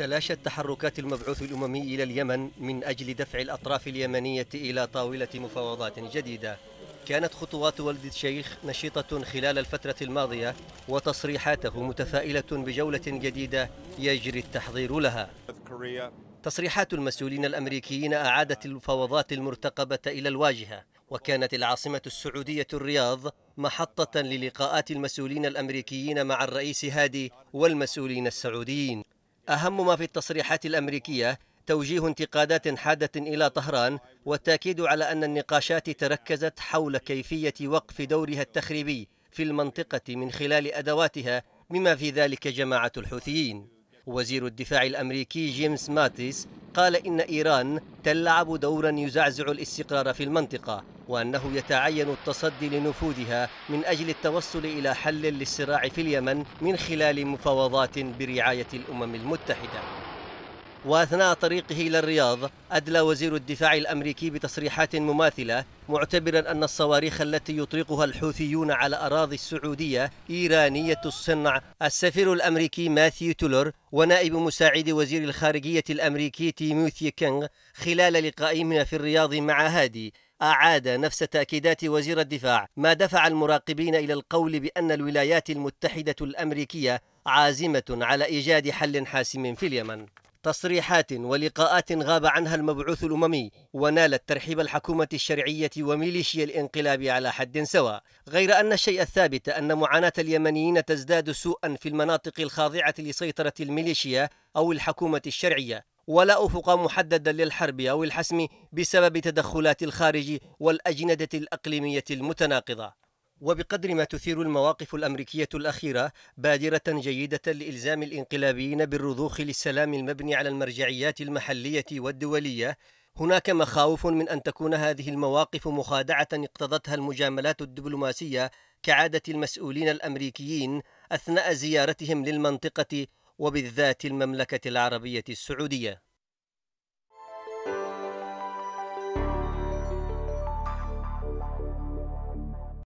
تلاشت تحركات المبعوث الأممي إلى اليمن من أجل دفع الأطراف اليمنية إلى طاولة مفاوضات جديدة كانت خطوات والد الشيخ نشيطة خلال الفترة الماضية وتصريحاته متفائلة بجولة جديدة يجري التحضير لها تصريحات المسؤولين الأمريكيين أعادت المفاوضات المرتقبة إلى الواجهة وكانت العاصمة السعودية الرياض محطة للقاءات المسؤولين الأمريكيين مع الرئيس هادي والمسؤولين السعوديين أهم ما في التصريحات الأمريكية توجيه انتقادات حادة إلى طهران والتأكيد على أن النقاشات تركزت حول كيفية وقف دورها التخريبي في المنطقة من خلال أدواتها بما في ذلك جماعة الحوثيين وزير الدفاع الأمريكي جيمس ماتيس قال إن إيران تلعب دورا يزعزع الاستقرار في المنطقة وأنه يتعين التصدي لنفوذها من أجل التوصل إلى حل للصراع في اليمن من خلال مفاوضات برعاية الأمم المتحدة وأثناء طريقه إلى الرياض أدلى وزير الدفاع الأمريكي بتصريحات مماثلة معتبرا أن الصواريخ التي يطلقها الحوثيون على أراضي السعودية إيرانية الصنع السفير الأمريكي ماثيو تولر ونائب مساعد وزير الخارجية الأمريكي تيموثي كينغ خلال لقائهما في الرياض مع هادي أعاد نفس تأكيدات وزير الدفاع ما دفع المراقبين إلى القول بأن الولايات المتحدة الأمريكية عازمة على إيجاد حل حاسم في اليمن تصريحات ولقاءات غاب عنها المبعوث الأممي ونالت ترحيب الحكومة الشرعية وميليشيا الانقلاب على حد سواء غير أن الشيء الثابت أن معاناة اليمنيين تزداد سوءا في المناطق الخاضعة لسيطرة الميليشيا أو الحكومة الشرعية ولا أفق محددا للحرب أو الحسم بسبب تدخلات الخارج والأجندة الأقليمية المتناقضة وبقدر ما تثير المواقف الامريكيه الاخيره بادره جيده لالزام الانقلابيين بالرضوخ للسلام المبني على المرجعيات المحليه والدوليه هناك مخاوف من ان تكون هذه المواقف مخادعه اقتضتها المجاملات الدبلوماسيه كعاده المسؤولين الامريكيين اثناء زيارتهم للمنطقه وبالذات المملكه العربيه السعوديه